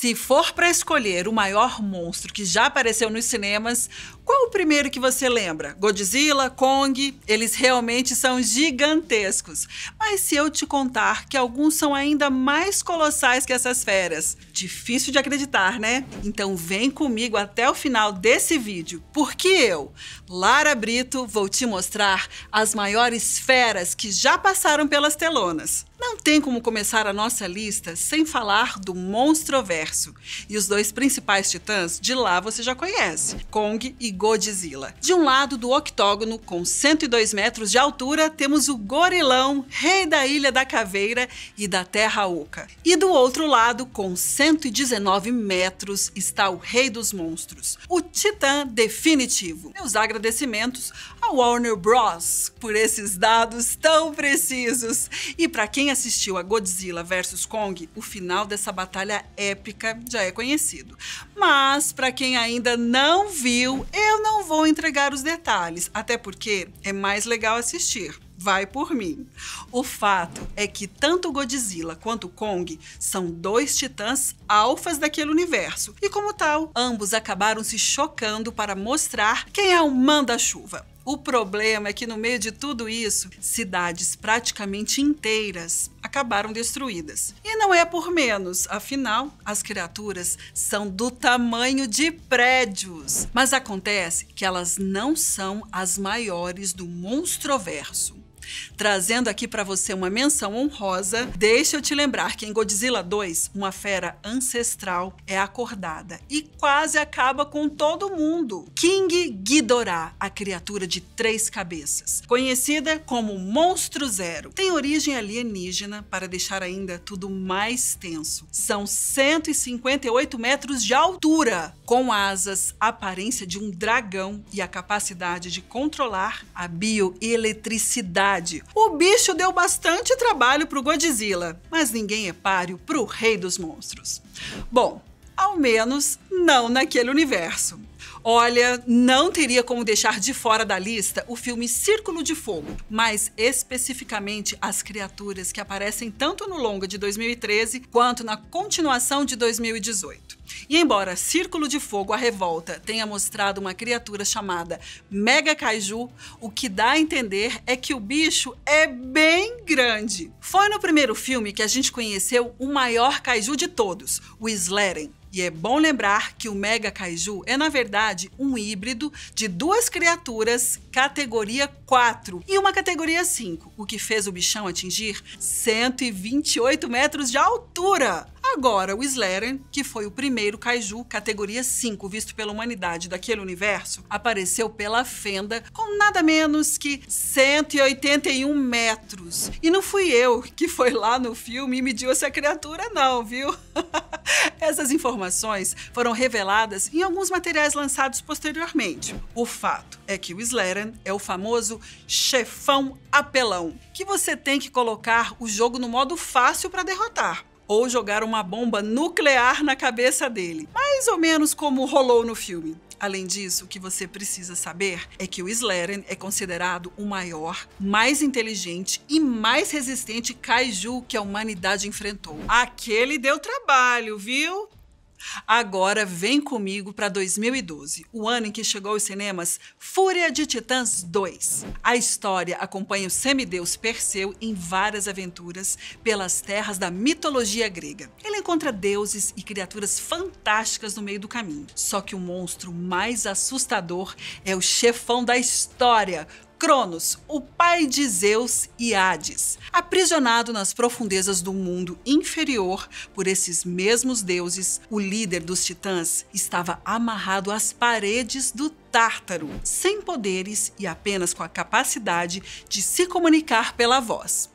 Se for para escolher o maior monstro que já apareceu nos cinemas, qual o primeiro que você lembra? Godzilla, Kong, eles realmente são gigantescos. Mas se eu te contar que alguns são ainda mais colossais que essas feras, difícil de acreditar, né? Então vem comigo até o final desse vídeo, porque eu, Lara Brito, vou te mostrar as maiores feras que já passaram pelas telonas. Não tem como começar a nossa lista sem falar do Monstroverso. E os dois principais titãs de lá você já conhece, Kong e Godzilla. De um lado do octógono, com 102 metros de altura, temos o gorilão, rei da Ilha da Caveira e da Terra Oca. E do outro lado, com 119 metros, está o rei dos monstros, o Titã Definitivo. Meus agradecimentos ao Warner Bros. por esses dados tão precisos. E para quem assistiu a Godzilla vs Kong, o final dessa batalha épica já é conhecido. Mas para quem ainda não viu, eu não vou entregar os detalhes, até porque é mais legal assistir. Vai por mim. O fato é que tanto Godzilla quanto Kong são dois titãs alfas daquele universo, e como tal, ambos acabaram se chocando para mostrar quem é o manda-chuva. O problema é que no meio de tudo isso, cidades praticamente inteiras acabaram destruídas. E não é por menos, afinal, as criaturas são do tamanho de prédios. Mas acontece que elas não são as maiores do monstroverso. Trazendo aqui para você uma menção honrosa, deixa eu te lembrar que em Godzilla 2, uma fera ancestral é acordada e quase acaba com todo mundo. King Ghidorah, a criatura de três cabeças, conhecida como Monstro Zero, tem origem alienígena para deixar ainda tudo mais tenso. São 158 metros de altura, com asas, aparência de um dragão e a capacidade de controlar a bioeletricidade o bicho deu bastante trabalho pro Godzilla, mas ninguém é páreo pro Rei dos Monstros. Bom, ao menos não naquele universo. Olha, não teria como deixar de fora da lista o filme Círculo de Fogo, mais especificamente as criaturas que aparecem tanto no longa de 2013 quanto na continuação de 2018. E embora Círculo de Fogo, a revolta, tenha mostrado uma criatura chamada Mega Kaiju, o que dá a entender é que o bicho é bem grande. Foi no primeiro filme que a gente conheceu o maior kaiju de todos, o Sleren. E é bom lembrar que o Mega Kaiju é, na verdade, um híbrido de duas criaturas categoria 4 e uma categoria 5, o que fez o bichão atingir 128 metros de altura. Agora, o Sleren, que foi o primeiro kaiju categoria 5 visto pela humanidade daquele universo, apareceu pela fenda com nada menos que 181 metros. E não fui eu que foi lá no filme e mediu essa criatura não, viu? Essas informações foram reveladas em alguns materiais lançados posteriormente. O fato é que o Sleren é o famoso chefão apelão, que você tem que colocar o jogo no modo fácil para derrotar ou jogar uma bomba nuclear na cabeça dele. Mais ou menos como rolou no filme. Além disso, o que você precisa saber é que o Slaren é considerado o maior, mais inteligente e mais resistente kaiju que a humanidade enfrentou. Aquele deu trabalho, viu? Agora vem comigo para 2012, o ano em que chegou aos cinemas Fúria de Titãs 2. A história acompanha o semideus Perseu em várias aventuras pelas terras da mitologia grega. Ele encontra deuses e criaturas fantásticas no meio do caminho. Só que o monstro mais assustador é o chefão da história, Cronos, o pai de Zeus e Hades, aprisionado nas profundezas do mundo inferior por esses mesmos deuses, o líder dos titãs estava amarrado às paredes do Tártaro, sem poderes e apenas com a capacidade de se comunicar pela voz.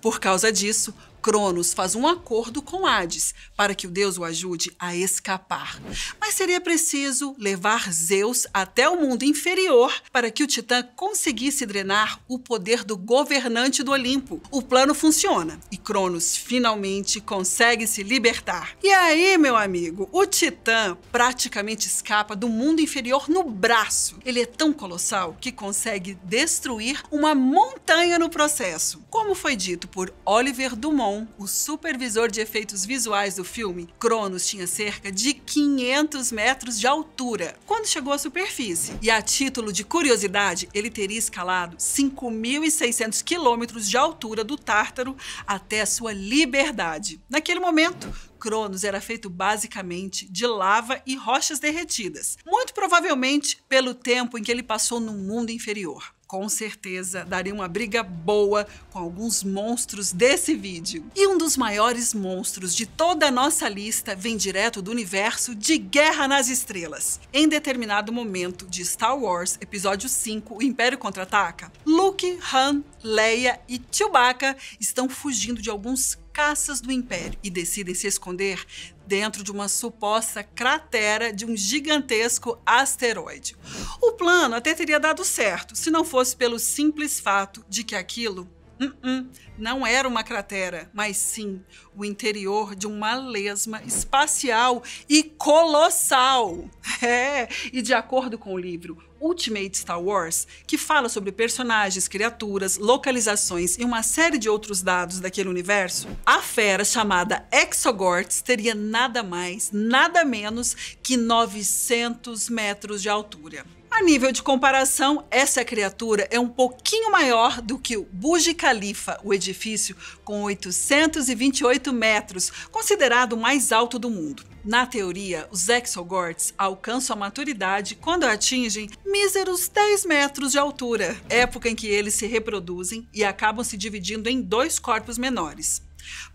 Por causa disso, Cronos faz um acordo com Hades para que o deus o ajude a escapar. Mas seria preciso levar Zeus até o mundo inferior para que o Titã conseguisse drenar o poder do governante do Olimpo. O plano funciona e Cronos finalmente consegue se libertar. E aí, meu amigo, o Titã praticamente escapa do mundo inferior no braço. Ele é tão colossal que consegue destruir uma montanha no processo. Como foi dito por Oliver Dumont, o supervisor de efeitos visuais do filme, Cronos tinha cerca de 500 metros de altura quando chegou à superfície. E a título de curiosidade, ele teria escalado 5.600 quilômetros de altura do Tártaro até a sua liberdade. Naquele momento, Cronos era feito basicamente de lava e rochas derretidas, muito provavelmente pelo tempo em que ele passou no mundo inferior com certeza daria uma briga boa com alguns monstros desse vídeo. E um dos maiores monstros de toda a nossa lista vem direto do universo de Guerra nas Estrelas. Em determinado momento de Star Wars Episódio 5, O Império Contra-Ataca, Luke, Han, Leia e Chewbacca estão fugindo de alguns caças do Império e decidem se esconder dentro de uma suposta cratera de um gigantesco asteroide. O plano até teria dado certo se não fosse pelo simples fato de que aquilo hum, hum, não era uma cratera, mas sim o interior de uma lesma espacial e colossal. É, e de acordo com o livro Ultimate Star Wars, que fala sobre personagens, criaturas, localizações e uma série de outros dados daquele universo, a fera chamada Exogorts teria nada mais, nada menos que 900 metros de altura. A nível de comparação, essa criatura é um pouquinho maior do que o Burj Khalifa, o edifício com 828 metros, considerado o mais alto do mundo. Na teoria, os exogorts alcançam a maturidade quando atingem míseros 10 metros de altura, época em que eles se reproduzem e acabam se dividindo em dois corpos menores.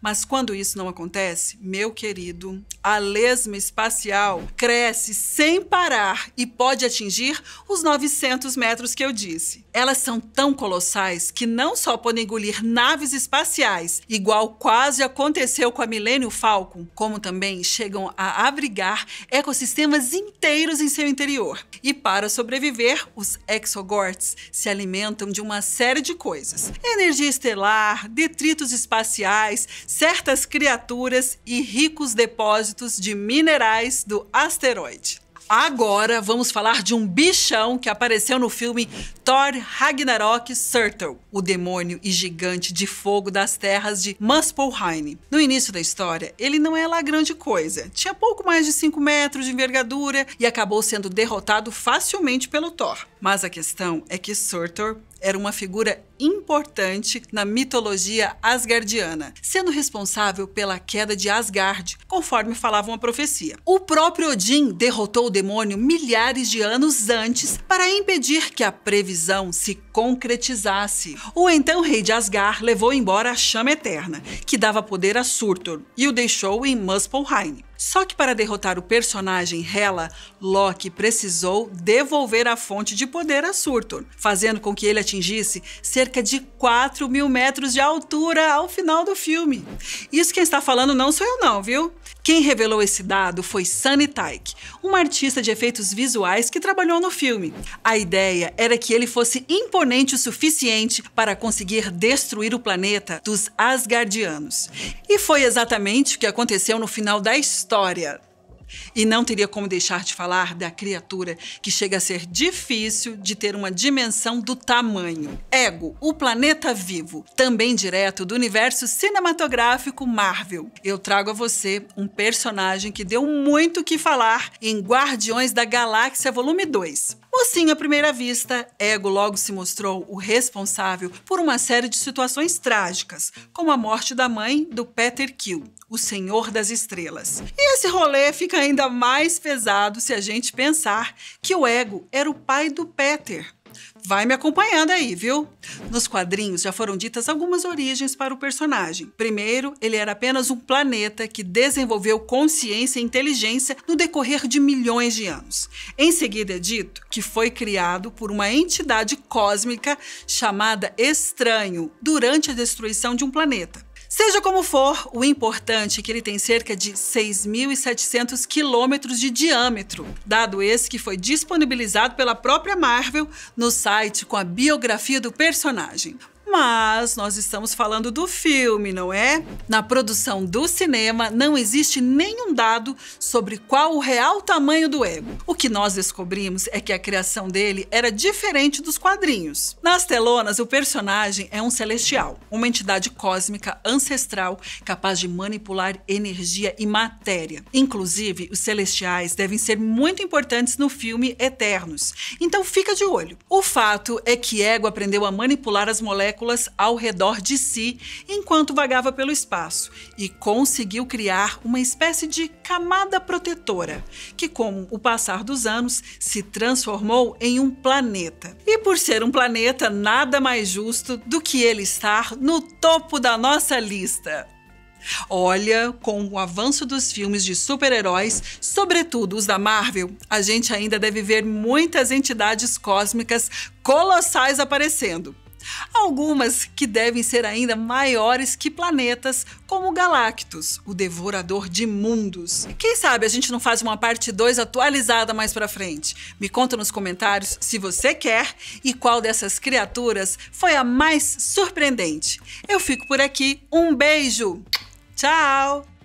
Mas quando isso não acontece, meu querido, a lesma espacial cresce sem parar e pode atingir os 900 metros que eu disse. Elas são tão colossais que não só podem engolir naves espaciais, igual quase aconteceu com a Millennium Falcon, como também chegam a abrigar ecossistemas inteiros em seu interior. E para sobreviver, os exogorts se alimentam de uma série de coisas: energia estelar, detritos espaciais, certas criaturas e ricos depósitos de minerais do asteroide. Agora vamos falar de um bichão que apareceu no filme Thor Ragnarok Surtur, o demônio e gigante de fogo das terras de Muspelheim. No início da história, ele não é lá grande coisa. Tinha pouco mais de 5 metros de envergadura e acabou sendo derrotado facilmente pelo Thor. Mas a questão é que Surtur era uma figura importante na mitologia asgardiana, sendo responsável pela queda de Asgard, conforme falava uma profecia. O próprio Odin derrotou o demônio milhares de anos antes para impedir que a previsão se concretizasse. O então rei de Asgard levou embora a chama eterna, que dava poder a Surtur, e o deixou em Muspelheim. Só que para derrotar o personagem Hela, Loki precisou devolver a fonte de poder a Surtur, fazendo com que ele atingisse cerca de 4 mil metros de altura ao final do filme. Isso quem está falando não sou eu não, viu? Quem revelou esse dado foi Sunny Taik, uma artista de efeitos visuais que trabalhou no filme. A ideia era que ele fosse imponente o suficiente para conseguir destruir o planeta dos Asgardianos. E foi exatamente o que aconteceu no final da história história. E não teria como deixar de falar da criatura que chega a ser difícil de ter uma dimensão do tamanho. Ego, o planeta vivo, também direto do universo cinematográfico Marvel. Eu trago a você um personagem que deu muito o que falar em Guardiões da Galáxia Volume 2. Assim, à primeira vista, Ego logo se mostrou o responsável por uma série de situações trágicas, como a morte da mãe do Peter Kill, o Senhor das Estrelas. E esse rolê fica ainda mais pesado se a gente pensar que o Ego era o pai do Peter, Vai me acompanhando aí, viu? Nos quadrinhos já foram ditas algumas origens para o personagem. Primeiro, ele era apenas um planeta que desenvolveu consciência e inteligência no decorrer de milhões de anos. Em seguida, é dito que foi criado por uma entidade cósmica chamada Estranho durante a destruição de um planeta. Seja como for, o importante é que ele tem cerca de 6.700 quilômetros de diâmetro, dado esse que foi disponibilizado pela própria Marvel no site com a biografia do personagem. Mas nós estamos falando do filme, não é? Na produção do cinema não existe nenhum dado sobre qual o real tamanho do ego. O que nós descobrimos é que a criação dele era diferente dos quadrinhos. Nas telonas, o personagem é um celestial, uma entidade cósmica ancestral capaz de manipular energia e matéria. Inclusive, os celestiais devem ser muito importantes no filme Eternos. Então fica de olho. O fato é que Ego aprendeu a manipular as moléculas moléculas ao redor de si enquanto vagava pelo espaço e conseguiu criar uma espécie de camada protetora, que, com o passar dos anos, se transformou em um planeta. E por ser um planeta, nada mais justo do que ele estar no topo da nossa lista. Olha, com o avanço dos filmes de super-heróis, sobretudo os da Marvel, a gente ainda deve ver muitas entidades cósmicas colossais aparecendo. Algumas que devem ser ainda maiores que planetas, como Galactus, o devorador de mundos. Quem sabe a gente não faz uma parte 2 atualizada mais para frente? Me conta nos comentários se você quer e qual dessas criaturas foi a mais surpreendente. Eu fico por aqui, um beijo. Tchau.